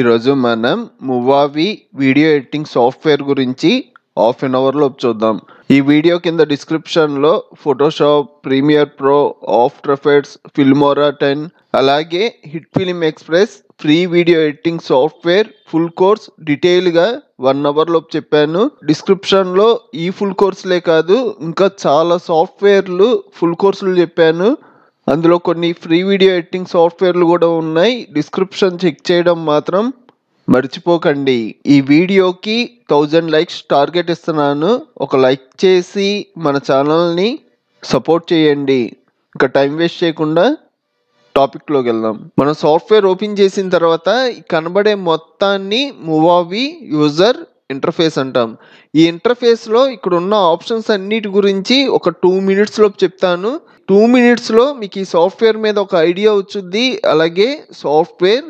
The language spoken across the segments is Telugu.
ఈరోజు మనం మువావి వీడియో ఎడిటింగ్ సాఫ్ట్వేర్ గురించి హాఫ్ అన్ అవర్లో చూద్దాం ఈ వీడియో కింద డిస్క్రిప్షన్లో Photoshop Premiere Pro of ట్రఫెట్స్ Filmora ten అలాగే hit film express free video editing software full course డీటెయిల్గా వన్ అవర్లో చెప్పాను డిస్క్రిప్షన్లో ఈ ఫుల్ కోర్సులే కాదు ఇంకా చాలా సాఫ్ట్వేర్లు ఫుల్ కోర్సులు చెప్పాను అందులో కొన్ని ఫ్రీ వీడియో ఎడిటింగ్ సాఫ్ట్వేర్లు కూడా ఉన్నాయి డిస్క్రిప్షన్ చెక్ చేయడం మాత్రం మర్చిపోకండి ఈ వీడియోకి థౌజండ్ లైక్స్ టార్గెట్ ఇస్తున్నాను ఒక లైక్ చేసి మన ఛానల్ని సపోర్ట్ చేయండి ఇంకా టైం వేస్ట్ చేయకుండా టాపిక్లోకి వెళ్దాం మనం సాఫ్ట్వేర్ ఓపెన్ చేసిన తర్వాత కనబడే మొత్తాన్ని మూవావి యూజర్ ఇంటర్ఫేస్ అంటాం ఈ ఇంటర్ఫేస్లో ఇక్కడ ఉన్న ఆప్షన్స్ అన్నిటి గురించి ఒక టూ మినిట్స్లో చెప్తాను టూ మినిట్స్లో మీకు ఈ సాఫ్ట్వేర్ మీద ఒక ఐడియా వచ్చుద్ది అలాగే సాఫ్ట్వేర్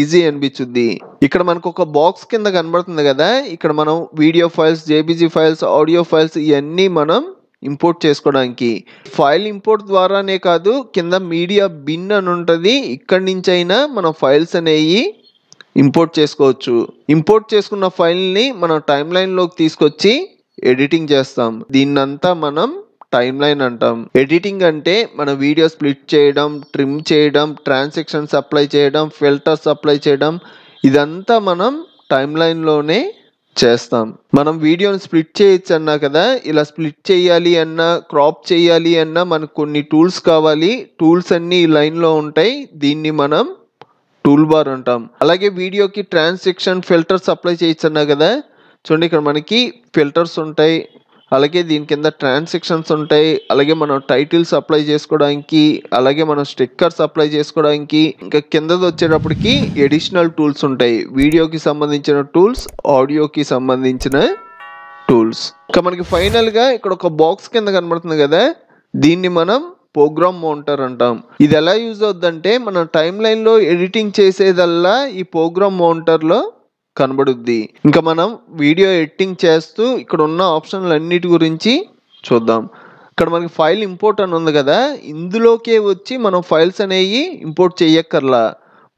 ఈజీ అనిపించుద్ది ఇక్కడ మనకు ఒక బాక్స్ కింద కనబడుతుంది కదా ఇక్కడ మనం video files JPG files audio files ఇవన్నీ మనం ఇంపోర్ట్ చేసుకోవడానికి ఫైల్ ఇంపోర్ట్ ద్వారానే కాదు కింద మీడియా బిన్ అని ఉంటుంది ఇక్కడి నుంచి అయినా మనం ఫైల్స్ అనేవి ఇంపోర్ట్ చేసుకోవచ్చు ఇంపోర్ట్ చేసుకున్న ఫైల్ని మనం టైం లైన్లోకి తీసుకొచ్చి ఎడిటింగ్ చేస్తాం దీన్నంతా మనం టైం లైన్ అంటాం ఎడిటింగ్ అంటే మన వీడియో స్ప్లిట్ చేయడం ట్రిమ్ చేయడం ట్రాన్సాక్షన్స్ అప్లై చేయడం ఫిల్టర్స్ అప్లై చేయడం ఇదంతా మనం టైం లైన్లోనే చేస్తాం మనం వీడియోని స్ప్లిట్ చేయొచ్చు అన్నా కదా ఇలా స్ప్లిట్ చేయాలి అన్నా క్రాప్ చేయాలి అన్నా మనకు కొన్ని టూల్స్ కావాలి టూల్స్ అన్నీ ఈ లైన్లో ఉంటాయి దీన్ని మనం టూల్ బార్ అంటాం అలాగే వీడియోకి ట్రాన్సాక్షన్ ఫిల్టర్స్ అప్లై చేయొచ్చు అన్నా కదా చూడండి ఇక్కడ మనకి ఫిల్టర్స్ ఉంటాయి అలాగే దీని కింద ట్రాన్సాక్షన్స్ ఉంటాయి అలాగే మనం టైటిల్స్ అప్లై చేసుకోవడానికి అలాగే మనం స్టిక్కర్స్ అప్లై చేసుకోవడానికి ఇంకా కిందది వచ్చేటప్పటికి ఎడిషనల్ టూల్స్ ఉంటాయి వీడియోకి సంబంధించిన టూల్స్ ఆడియోకి సంబంధించిన టూల్స్ ఇంకా మనకి ఫైనల్గా ఇక్కడ ఒక బాక్స్ కింద కనబడుతుంది కదా దీన్ని మనం ప్రోగ్రామ్ మోనిటర్ అంటాం ఇది ఎలా యూజ్ అవుద్దంటే మన టైం లైన్లో ఎడిటింగ్ చేసేదల్లా ఈ ప్రోగ్రామ్ మోనిటర్లో కనబడుద్ది ఇంకా మనం వీడియో ఎడిటింగ్ చేస్తూ ఇక్కడ ఉన్న ఆప్షన్లు అన్నిటి గురించి చూద్దాం ఇక్కడ మనకి ఫైల్ ఇంపోర్ట్ అని ఉంది కదా ఇందులోకే వచ్చి మనం ఫైల్స్ అనేవి ఇంపోర్ట్ చేయక్కర్లా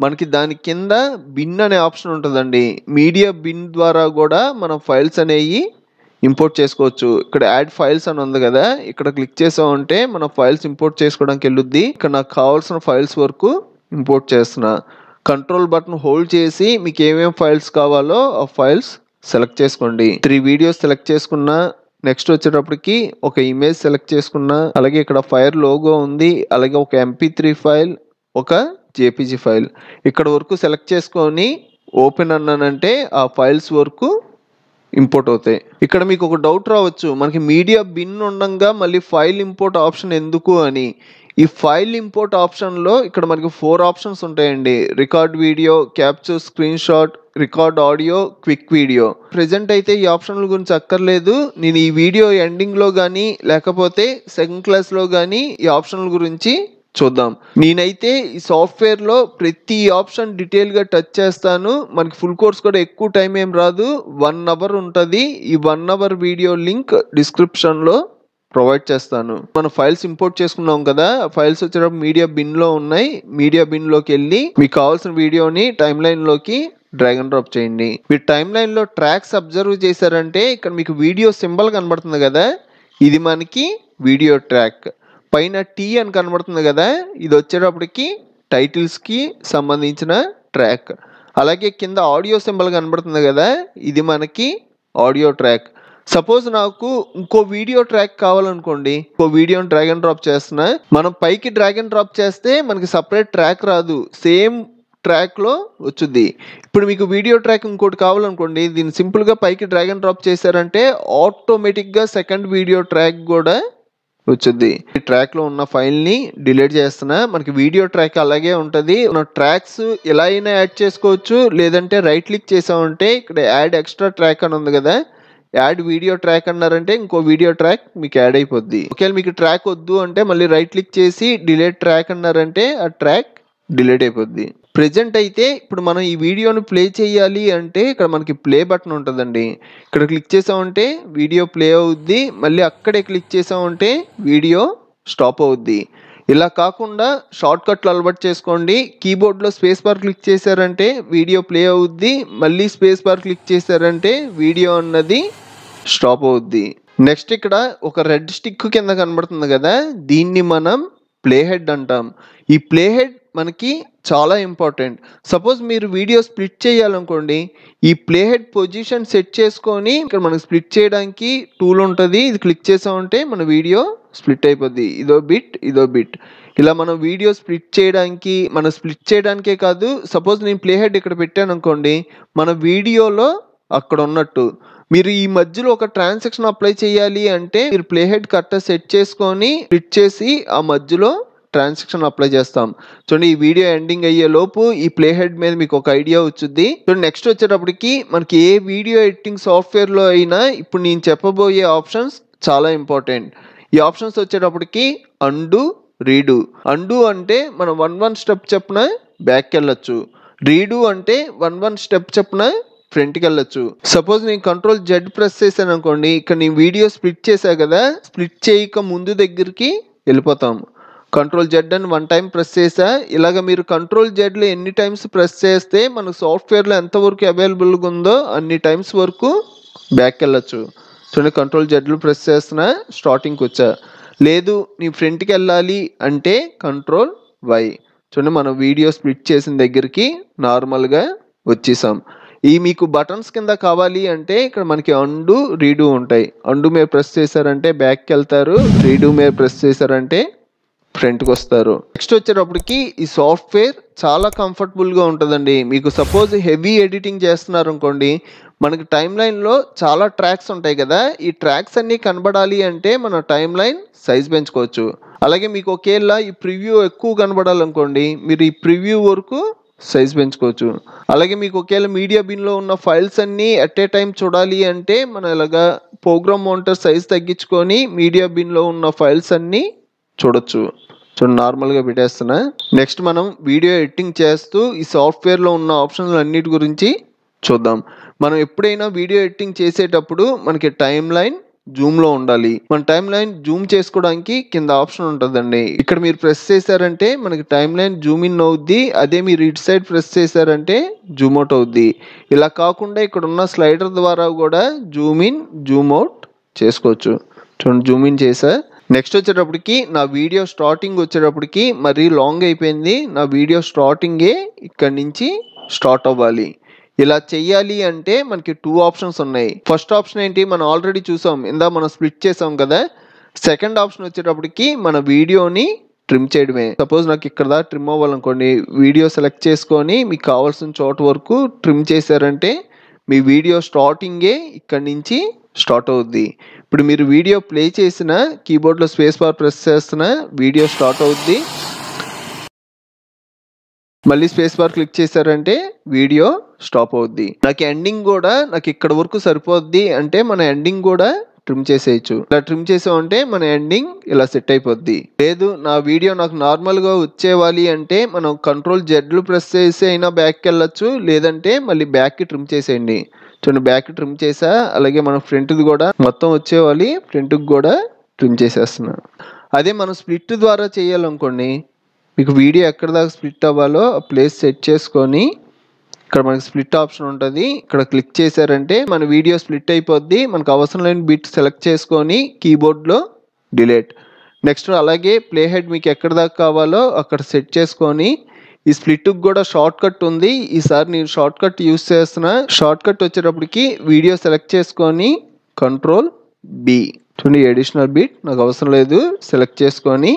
మనకి దాని కింద బిన్ అనే ఆప్షన్ ఉంటుందండి మీడియా బిన్ ద్వారా కూడా మనం ఫైల్స్ అనేవి ఇంపోర్ట్ చేసుకోవచ్చు ఇక్కడ యాడ్ ఫైల్స్ అని ఉంది కదా ఇక్కడ క్లిక్ చేసామంటే మనం ఫైల్స్ ఇంపోర్ట్ చేసుకోవడానికి వెళ్ళుద్ది ఇక్కడ నాకు కావాల్సిన ఫైల్స్ వరకు ఇంపోర్ట్ చేస్తున్నా కంట్రోల్ బటన్ హోల్డ్ చేసి మీకు ఏమేమి ఫైల్స్ కావాలో ఆ ఫైల్స్ సెలెక్ట్ చేసుకోండి త్రీ వీడియోస్ సెలెక్ట్ చేసుకున్న నెక్స్ట్ వచ్చేటప్పటికి ఒక ఇమేజ్ సెలెక్ట్ చేసుకున్న అలాగే ఇక్కడ ఫైర్ లోగో ఉంది అలాగే ఒక ఎంపీ త్రీ ఫైల్ ఒక జేపీజీ ఫైల్ ఇక్కడ వరకు సెలెక్ట్ చేసుకొని ఓపెన్ అన్నానంటే ఆ ఫైల్స్ వరకు ఇంపోర్ట్ అవుతాయి ఇక్కడ మీకు ఒక డౌట్ రావచ్చు మనకి మీడియా బిన్ ఉండగా మళ్ళీ ఫైల్ ఇంపోర్ట్ ఆప్షన్ ఎందుకు అని ఈ ఫైల్ ఇంపోర్ట్ ఆప్షన్లో ఇక్కడ మనకి ఫోర్ ఆప్షన్స్ ఉంటాయండి record video capture screenshot record audio quick video present అయితే ఈ ఆప్షన్ల గురించి అక్కర్లేదు నేను ఈ వీడియో ఎండింగ్లో కానీ లేకపోతే సెకండ్ క్లాస్లో కానీ ఈ ఆప్షన్ల గురించి చూద్దాం నేనైతే ఈ సాఫ్ట్వేర్లో ప్రతి ఆప్షన్ డీటెయిల్గా టచ్ చేస్తాను మనకి ఫుల్ కోర్స్ కూడా ఎక్కువ టైం ఏం రాదు వన్ అవర్ ఉంటుంది ఈ వన్ అవర్ వీడియో లింక్ డిస్క్రిప్షన్లో ప్రొవైడ్ చేస్తాను మనం ఫైల్స్ ఇంపోర్ట్ చేసుకున్నాం కదా ఫైల్స్ వచ్చేటప్పుడు మీడియా బిన్లో ఉన్నాయి మీడియా బిన్లోకి వెళ్ళి మీకు కావాల్సిన వీడియోని టైం లైన్లోకి లోకి డ్రాగన్ డ్రాప్ చేయండి మీరు టైం లైన్లో ట్రాక్స్ అబ్జర్వ్ చేశారంటే ఇక్కడ మీకు వీడియో సింబల్ కనబడుతుంది కదా ఇది మనకి వీడియో ట్రాక్ పైన టీ అని కనబడుతుంది కదా ఇది వచ్చేటప్పటికి టైటిల్స్కి సంబంధించిన ట్రాక్ అలాగే కింద ఆడియో సింబల్ కనబడుతుంది కదా ఇది మనకి ఆడియో ట్రాక్ సపోజ్ నాకు ఇంకో వీడియో ట్రాక్ కావాలనుకోండి ఇంకో వీడియోని డ్రాగ్ అండ్ డ్రాప్ చేస్తున్నా మనం పైకి డ్రాగ్ అండ్ డ్రాప్ చేస్తే మనకి సపరేట్ ట్రాక్ రాదు సేమ్ ట్రాక్లో వచ్చుద్ది ఇప్పుడు మీకు వీడియో ట్రాక్ ఇంకోటి కావాలనుకోండి దీన్ని సింపుల్గా పైకి డ్రాగ్ అండ్ డ్రాప్ చేశారంటే ఆటోమేటిక్గా సెకండ్ వీడియో ట్రాక్ కూడా వచ్చింది ఈ ట్రాక్లో ఉన్న ఫైల్ని డిలీట్ చేస్తున్నా మనకి వీడియో ట్రాక్ అలాగే ఉంటుంది మన ట్రాక్స్ ఎలా అయినా యాడ్ చేసుకోవచ్చు లేదంటే రైట్ క్లిక్ చేసామంటే ఇక్కడ యాడ్ ఎక్స్ట్రా ట్రాక్ అని ఉంది కదా యాడ్ వీడియో ట్రాక్ అన్నారంటే ఇంకో వీడియో ట్రాక్ మీకు యాడ్ అయిపోద్ది ఒకవేళ మీకు ట్రాక్ వద్దు అంటే మళ్ళీ రైట్ క్లిక్ చేసి డిలేట్ ట్రాక్ అన్నారంటే ఆ ట్రాక్ డిలేట్ అయిపోద్ది ప్రజెంట్ అయితే ఇప్పుడు మనం ఈ వీడియోను ప్లే చేయాలి అంటే ఇక్కడ మనకి ప్లే బటన్ ఉంటుందండి ఇక్కడ క్లిక్ చేసామంటే వీడియో ప్లే అవుద్ది మళ్ళీ అక్కడే క్లిక్ చేసామంటే వీడియో స్టాప్ అవుద్ది ఇలా కాకుండా షార్ట్ కట్లు అలవాటు చేసుకోండి కీబోర్డ్లో స్పేస్ బార్ క్లిక్ చేశారంటే వీడియో ప్లే అవుద్ది మళ్ళీ స్పేస్ బార్ క్లిక్ చేశారంటే వీడియో అన్నది స్టాప్ అవుద్ది నెక్స్ట్ ఇక్కడ ఒక రెడ్ స్టిక్ కింద కనబడుతుంది కదా దీన్ని మనం ప్లే హెడ్ అంటాం ఈ ప్లే హెడ్ మనకి చాలా ఇంపార్టెంట్ సపోజ్ మీరు వీడియో స్ప్లిట్ చేయాలనుకోండి ఈ ప్లే హెడ్ పొజిషన్ సెట్ చేసుకొని ఇక్కడ మనకు స్ప్లిట్ చేయడానికి టూల్ ఉంటుంది ఇది క్లిక్ చేసామంటే మన వీడియో స్ప్లిట్ అయిపోద్ది ఇదో బిట్ ఇదో బిట్ ఇలా మనం వీడియో స్ప్లిట్ చేయడానికి మనం స్ప్లిట్ చేయడానికే కాదు సపోజ్ నేను ప్లే హెడ్ ఇక్కడ పెట్టాను అనుకోండి మన వీడియోలో అక్కడ ఉన్నట్టు మీరు ఈ మధ్యలో ఒక ట్రాన్సాక్షన్ అప్లై చేయాలి అంటే మీరు ప్లే హెడ్ సెట్ చేసుకొని క్లిక్ చేసి ఆ మధ్యలో ట్రాన్సాక్షన్ అప్లై చేస్తాం చూడండి ఈ వీడియో ఎండింగ్ అయ్యే లోపు ఈ ప్లే హెడ్ మీద మీకు ఒక ఐడియా వచ్చింది చూడండి నెక్స్ట్ వచ్చేటప్పటికి మనకి ఏ వీడియో ఎడిటింగ్ సాఫ్ట్వేర్లో అయినా ఇప్పుడు నేను చెప్పబోయే ఆప్షన్స్ చాలా ఇంపార్టెంట్ ఈ ఆప్షన్స్ వచ్చేటప్పటికి అండు రీడు అండు అంటే మనం వన్ వన్ స్టెప్ చెప్పున బ్యాక్ వెళ్ళచ్చు రీడు అంటే వన్ వన్ స్టెప్ చెప్పున ఫ్రంట్కి వెళ్ళొచ్చు సపోజ్ నేను కంట్రోల్ జెడ్ ప్రెస్ చేశాను అనుకోండి ఇక్కడ నేను వీడియో స్ప్లిట్ చేశాను కదా స్ప్లిట్ చేయక ముందు దగ్గరికి వెళ్ళిపోతాము కంట్రోల్ జెడ్ అని వన్ టైం ప్రెస్ చేసా ఇలాగ మీరు కంట్రోల్ జెడ్లో ఎన్ని టైమ్స్ ప్రెస్ చేస్తే మనకు సాఫ్ట్వేర్లో ఎంతవరకు అవైలబుల్గా ఉందో అన్ని టైమ్స్ వరకు బ్యాక్ వెళ్ళొచ్చు చూడండి కంట్రోల్ జెడ్లు ప్రెస్ చేస్తున్నా స్టార్టింగ్కి వచ్చా లేదు నీ ఫ్రంట్కి వెళ్ళాలి అంటే కంట్రోల్ వై చూడండి మనం వీడియో స్ప్లిట్ చేసిన దగ్గరికి నార్మల్గా వచ్చేసాం ఈ మీకు బటన్స్ కింద కావాలి అంటే ఇక్కడ మనకి అండు రీడు ఉంటాయి అండు మీరు ప్రెస్ చేశారంటే బ్యాక్కి వెళ్తారు రీడు మీరు ప్రెస్ చేశారంటే ఫ్రంట్కి వస్తారు నెక్స్ట్ వచ్చేటప్పటికి ఈ సాఫ్ట్వేర్ చాలా కంఫర్టబుల్గా ఉంటుందండి మీకు సపోజ్ హెవీ ఎడిటింగ్ చేస్తున్నారు అనుకోండి మనకి టైం లైన్లో చాలా ట్రాక్స్ ఉంటాయి కదా ఈ ట్రాక్స్ అన్నీ కనబడాలి అంటే మన టైం లైన్ సైజ్ పెంచుకోవచ్చు అలాగే మీకు ఒకేలా ఈ ప్రివ్యూ ఎక్కువ కనబడాలనుకోండి మీరు ఈ ప్రివ్యూ వరకు సైజ్ పెంచుకోవచ్చు అలాగే మీకు ఒకవేళ మీడియా బిన్లో ఉన్న ఫైల్స్ అన్నీ అట్ ఏ టైం చూడాలి అంటే మనం ఇలాగా ప్రోగ్రామ్ మౌంటర్ సైజ్ తగ్గించుకొని మీడియా బిన్లో ఉన్న ఫైల్స్ అన్నీ చూడొచ్చు సో నార్మల్గా పెట్టేస్తున్నా నెక్స్ట్ మనం వీడియో ఎడిటింగ్ చేస్తూ ఈ సాఫ్ట్వేర్లో ఉన్న ఆప్షన్లు అన్నిటి గురించి చూద్దాం మనం ఎప్పుడైనా వీడియో ఎడిటింగ్ చేసేటప్పుడు మనకి టైం లైన్ జూమ్లో ఉండాలి మన టైం లైన్ జూమ్ చేసుకోవడానికి కింద ఆప్షన్ ఉంటుందండి ఇక్కడ మీరు ప్రెస్ చేశారంటే మనకి టైం లైన్ జూమ్ ఇన్ అవుద్ది అదే మీరు ఇటు సైడ్ ప్రెస్ చేశారంటే జూమ్ అవుట్ అవుద్ది ఇలా కాకుండా ఇక్కడ ఉన్న స్లైడర్ ద్వారా కూడా జూమ్ ఇన్ జూమ్ అవుట్ చేసుకోవచ్చు చూడండి జూమ్ ఇన్ చేసా నెక్స్ట్ వచ్చేటప్పటికి నా వీడియో స్టార్టింగ్ వచ్చేటప్పటికి మరీ లాంగ్ అయిపోయింది నా వీడియో స్టార్టింగే ఇక్కడి నుంచి స్టార్ట్ అవ్వాలి ఇలా చేయాలి అంటే మనకి టూ ఆప్షన్స్ ఉన్నాయి ఫస్ట్ ఆప్షన్ ఏంటి మనం ఆల్రెడీ చూసాం ఇందా మనం స్ప్లిట్ చేసాం కదా సెకండ్ ఆప్షన్ వచ్చేటప్పటికి మన వీడియోని ట్రిమ్ చేయడమే సపోజ్ నాకు ఇక్కడ దా ట్రిమ్ అవ్వాలనుకోండి వీడియో సెలెక్ట్ చేసుకొని మీకు కావాల్సిన చోటు వరకు ట్రిమ్ చేశారంటే మీ వీడియో స్టార్టింగే ఇక్కడి నుంచి స్టార్ట్ అవుద్ది ఇప్పుడు మీరు వీడియో ప్లే చేసిన కీబోర్డ్లో స్పేస్ బార్ ప్రెస్ చేస్తున్న వీడియో స్టార్ట్ అవుద్ది మళ్ళీ స్పేస్ బార్ క్లిక్ చేశారంటే వీడియో స్టాప్ అవుద్ది నాకు ఎండింగ్ కూడా నాకు ఇక్కడ వరకు సరిపోద్ది అంటే మన ఎండింగ్ కూడా ట్రిమ్ చేసేయచ్చు ఇలా ట్రిమ్ చేసామంటే మన ఎండింగ్ ఇలా సెట్ అయిపోద్ది లేదు నా వీడియో నాకు నార్మల్గా వచ్చేవాలి అంటే మనం కంట్రోల్ జెడ్లు ప్రెస్ చేసి అయినా బ్యాక్కి వెళ్ళొచ్చు లేదంటే మళ్ళీ బ్యాక్కి ట్రిమ్ చేసేయండి చూడండి బ్యాక్ ట్రిమ్ చేసా అలాగే మనం ఫ్రంట్ది కూడా మొత్తం వచ్చేవాలి ఫ్రంట్కి కూడా ట్రిమ్ చేసేస్తున్నా అదే మనం స్ప్లిట్ ద్వారా చేయాలనుకోండి మీకు వీడియో ఎక్కడ దాకా స్ప్లిట్ అవ్వాలో ప్లేస్ సెట్ చేసుకొని ఇక్కడ మనకి స్ప్లిట్ ఆప్షన్ ఉంటుంది ఇక్కడ క్లిక్ చేశారంటే మన వీడియో స్ప్లిట్ అయిపోద్ది మనకు అవసరం లేని బిట్ సెలెక్ట్ చేసుకొని కీబోర్డ్లో డిలేట్ నెక్స్ట్ అలాగే ప్లే హెడ్ మీకు ఎక్కడ దాకా కావాలో అక్కడ సెట్ చేసుకొని ఈ స్ప్లిట్కి కూడా షార్ట్ కట్ ఉంది ఈసారి నేను షార్ట్ కట్ యూస్ చేస్తున్న షార్ట్ కట్ వచ్చేటప్పటికి వీడియో సెలెక్ట్ చేసుకొని కంట్రోల్ బి చూడండి అడిషనల్ బీట్ నాకు అవసరం లేదు సెలెక్ట్ చేసుకొని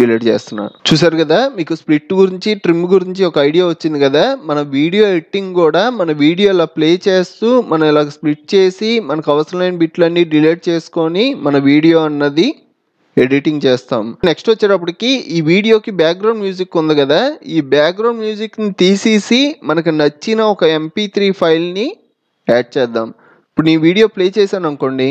డిలీట్ చేస్తున్నాను చూసారు కదా మీకు స్ప్లిట్ గురించి ట్రిమ్ గురించి ఒక ఐడియా వచ్చింది కదా మన వీడియో ఎడిటింగ్ కూడా మన వీడియో ఇలా ప్లే చేస్తూ మనం ఇలా స్ప్లిట్ చేసి మనకు అవసరమైన బిట్లన్నీ డిలీట్ చేసుకొని మన వీడియో అన్నది ఎడిటింగ్ చేస్తాం నెక్స్ట్ వచ్చేటప్పటికి ఈ వీడియోకి బ్యాక్గ్రౌండ్ మ్యూజిక్ ఉంది కదా ఈ బ్యాక్గ్రౌండ్ మ్యూజిక్ని తీసేసి మనకు నచ్చిన ఒక ఎంపీ త్రీ ఫైల్ని యాడ్ చేద్దాం ఇప్పుడు నీ వీడియో ప్లే చేశాను అనుకోండి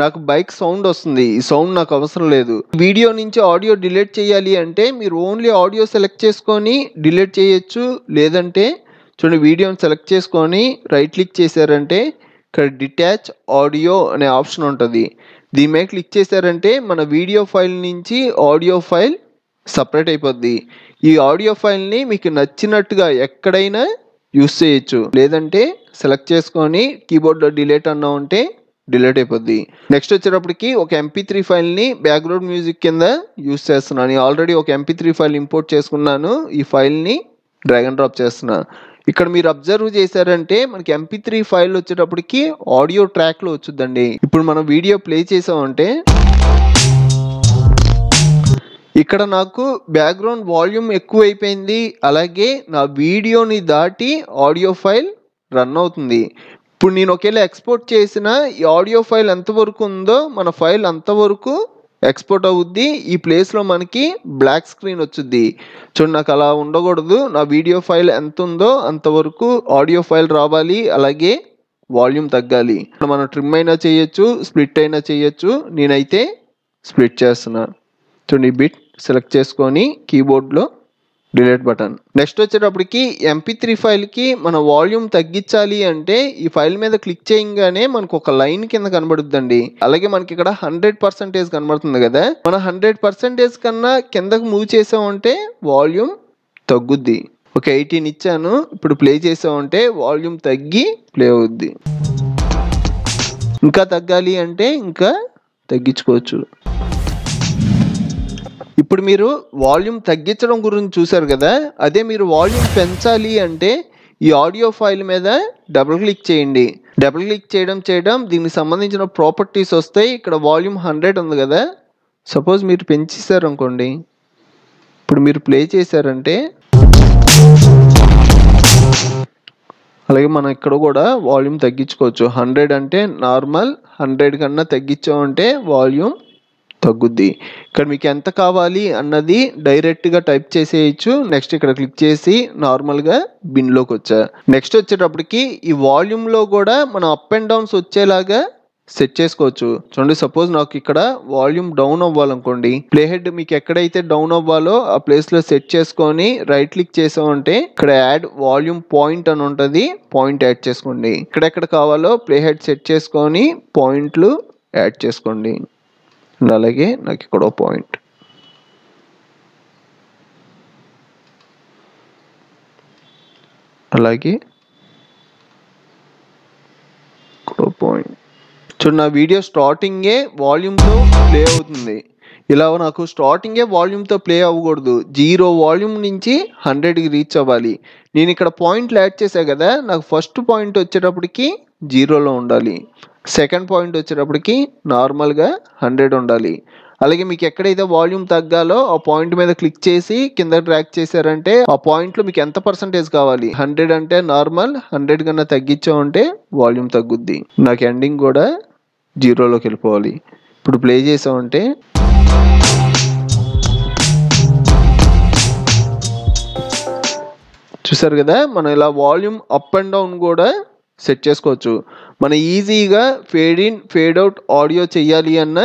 నాకు బైక్ సౌండ్ వస్తుంది ఈ సౌండ్ నాకు అవసరం లేదు వీడియో నుంచి ఆడియో డిలీట్ చేయాలి అంటే మీరు ఓన్లీ ఆడియో సెలెక్ట్ చేసుకొని డిలీట్ చేయొచ్చు లేదంటే చూడండి వీడియోని సెలెక్ట్ చేసుకొని రైట్ క్లిక్ చేశారంటే ఇక్కడ డిటాచ్ ఆడియో అనే ఆప్షన్ ఉంటుంది దీని మీద క్లిక్ చేశారంటే మన వీడియో ఫైల్ నుంచి ఆడియో ఫైల్ సపరేట్ అయిపోద్ది ఈ ఆడియో ఫైల్ని మీకు నచ్చినట్టుగా ఎక్కడైనా యూస్ చేయొచ్చు లేదంటే సెలెక్ట్ చేసుకొని కీబోర్డ్లో డిలేట్ అన్నా ఉంటే డిలీట్ అయిపోద్ది నెక్స్ట్ వచ్చేటప్పటికి ఒక ఎంపీ త్రీ ఫైల్ని బ్యాక్గ్రౌండ్ మ్యూజిక్ కింద యూస్ చేస్తున్నాను ఆల్రెడీ ఒక ఎంపీ త్రీ ఫైల్ ఇంపోర్ట్ చేసుకున్నాను ఈ ఫైల్ని డ్రాగ్ అండ్ డ్రాప్ చేస్తున్నాను ఇక్కడ మీరు అబ్జర్వ్ చేశారంటే మనకి ఎంపీ త్రీ ఫైల్ వచ్చేటప్పటికి ఆడియో ట్రాక్లో వచ్చుద్దండి ఇప్పుడు మనం వీడియో ప్లే చేసామంటే ఇక్కడ నాకు బ్యాక్గ్రౌండ్ వాల్యూమ్ ఎక్కువ అయిపోయింది అలాగే నా వీడియోని దాటి ఆడియో ఫైల్ రన్ అవుతుంది ఇప్పుడు నేను ఒకవేళ ఎక్స్పోర్ట్ చేసిన ఈ ఆడియో ఫైల్ ఎంతవరకు ఉందో మన ఫైల్ అంతవరకు ఎక్స్పోర్ట్ అవుద్ది ఈ ప్లేస్లో మనకి బ్లాక్ స్క్రీన్ వచ్చుద్ది చూడండి నాకు అలా ఉండకూడదు నా వీడియో ఫైల్ ఎంత ఉందో అంతవరకు ఆడియో ఫైల్ రావాలి అలాగే వాల్యూమ్ తగ్గాలి మనం ట్రిమ్ అయినా చేయొచ్చు స్ప్లిట్ అయినా చేయొచ్చు నేనైతే స్ప్లిట్ చేస్తున్నా చూడండి బిట్ సెలెక్ట్ చేసుకొని కీబోర్డ్లో డిలీట్ బటన్ నెక్స్ట్ వచ్చేటప్పటికి ఎంపీ త్రీ ఫైల్కి మన వాల్యూమ్ తగ్గించాలి అంటే ఈ ఫైల్ మీద క్లిక్ చేయగానే మనకు ఒక లైన్ కింద కనబడుద్దండి అలాగే మనకి ఇక్కడ హండ్రెడ్ పర్సెంటేజ్ కనబడుతుంది కదా మన హండ్రెడ్ పర్సెంటేజ్ కన్నా కిందకు మూవ్ చేసామంటే వాల్యూమ్ తగ్గుద్ది ఒక ఎయిటీన్ ఇచ్చాను ఇప్పుడు ప్లే చేసామంటే వాల్యూమ్ తగ్గి ప్లే అవుద్ది ఇంకా తగ్గాలి అంటే ఇంకా తగ్గించుకోవచ్చు ఇప్పుడు మీరు వాల్యూమ్ తగ్గించడం గురించి చూసారు కదా అదే మీరు వాల్యూమ్ పెంచాలి అంటే ఈ ఆడియో ఫైల్ మీద డబుల్ క్లిక్ చేయండి డబుల్ క్లిక్ చేయడం చేయడం దీనికి సంబంధించిన ప్రాపర్టీస్ వస్తాయి ఇక్కడ వాల్యూమ్ హండ్రెడ్ ఉంది కదా సపోజ్ మీరు పెంచేశారు అనుకోండి ఇప్పుడు మీరు ప్లే చేశారంటే అలాగే మనం ఇక్కడ కూడా వాల్యూమ్ తగ్గించుకోవచ్చు హండ్రెడ్ అంటే నార్మల్ హండ్రెడ్ కన్నా తగ్గించామంటే వాల్యూమ్ తగ్గుద్ది ఇక్కడ మీకు ఎంత కావాలి అన్నది డైరెక్ట్గా టైప్ చేసేయచ్చు నెక్స్ట్ ఇక్కడ క్లిక్ చేసి నార్మల్గా బిన్లోకి వచ్చా నెక్స్ట్ వచ్చేటప్పటికి ఈ వాల్యూమ్లో కూడా మనం అప్ అండ్ డౌన్స్ వచ్చేలాగా సెట్ చేసుకోవచ్చు చూడండి సపోజ్ నాకు ఇక్కడ వాల్యూమ్ డౌన్ అవ్వాలనుకోండి ప్లే హెడ్ మీకు ఎక్కడైతే డౌన్ అవ్వాలో ఆ ప్లేస్లో సెట్ చేసుకొని రైట్ క్లిక్ చేసామంటే ఇక్కడ యాడ్ వాల్యూమ్ పాయింట్ అని ఉంటుంది పాయింట్ యాడ్ చేసుకోండి ఇక్కడెక్కడ కావాలో ప్లే హెడ్ సెట్ చేసుకొని పాయింట్లు యాడ్ చేసుకోండి అండ్ అలాగే నాకు ఇక్కడ పాయింట్ అలాగే ఇక్కడ పాయింట్ చూడు నా వీడియో స్టార్టింగే వాల్యూమ్తో ప్లే అవుతుంది ఇలా నాకు స్టార్టింగే వాల్యూమ్తో ప్లే అవ్వకూడదు జీరో వాల్యూమ్ నుంచి హండ్రెడ్కి రీచ్ అవ్వాలి నేను ఇక్కడ పాయింట్లు యాడ్ చేసా కదా నాకు ఫస్ట్ పాయింట్ వచ్చేటప్పటికి జీరోలో ఉండాలి సెకండ్ పాయింట్ వచ్చేటప్పటికి నార్మల్గా హండ్రెడ్ ఉండాలి అలాగే మీకు ఎక్కడైతే వాల్యూమ్ తగ్గాలో ఆ పాయింట్ మీద క్లిక్ చేసి కింద ట్రాక్ చేశారంటే ఆ పాయింట్లో మీకు ఎంత పర్సంటేజ్ కావాలి హండ్రెడ్ అంటే నార్మల్ హండ్రెడ్ కన్నా తగ్గించామంటే వాల్యూమ్ తగ్గుద్ది నాకు ఎండింగ్ కూడా జీరోలోకి వెళ్ళిపోవాలి ఇప్పుడు ప్లే చేసామంటే చూసారు కదా మనం ఇలా వాల్యూమ్ అప్ అండ్ డౌన్ కూడా సెట్ చేసుకోవచ్చు మనం ఈజీగా fade in fade out audio చేయాలి అన్న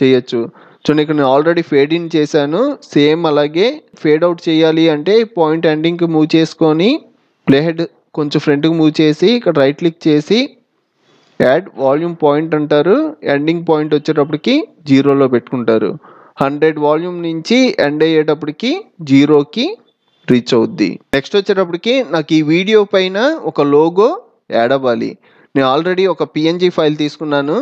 చేయొచ్చు చూడండి ఇక్కడ నేను ఆల్రెడీ ఫేడ్ ఇన్ చేశాను సేమ్ అలాగే ఫేడ్ అవుట్ చేయాలి అంటే పాయింట్ ఎండింగ్కి మూవ్ చేసుకొని ప్లేహెడ్ కొంచెం ఫ్రంట్కి మూవ్ చేసి ఇక్కడ రైట్ క్లిక్ చేసి యాడ్ వాల్యూమ్ పాయింట్ అంటారు ఎండింగ్ పాయింట్ వచ్చేటప్పటికి జీరోలో పెట్టుకుంటారు హండ్రెడ్ వాల్యూమ్ నుంచి ఎండ్ అయ్యేటప్పటికి జీరోకి రీచ్ అవుద్ది నెక్స్ట్ వచ్చేటప్పటికి నాకు ఈ వీడియో పైన ఒక లోగో యాడ్ అవ్వాలి నేను ఆల్రెడీ ఒక పిఎన్జీ ఫైల్ తీసుకున్నాను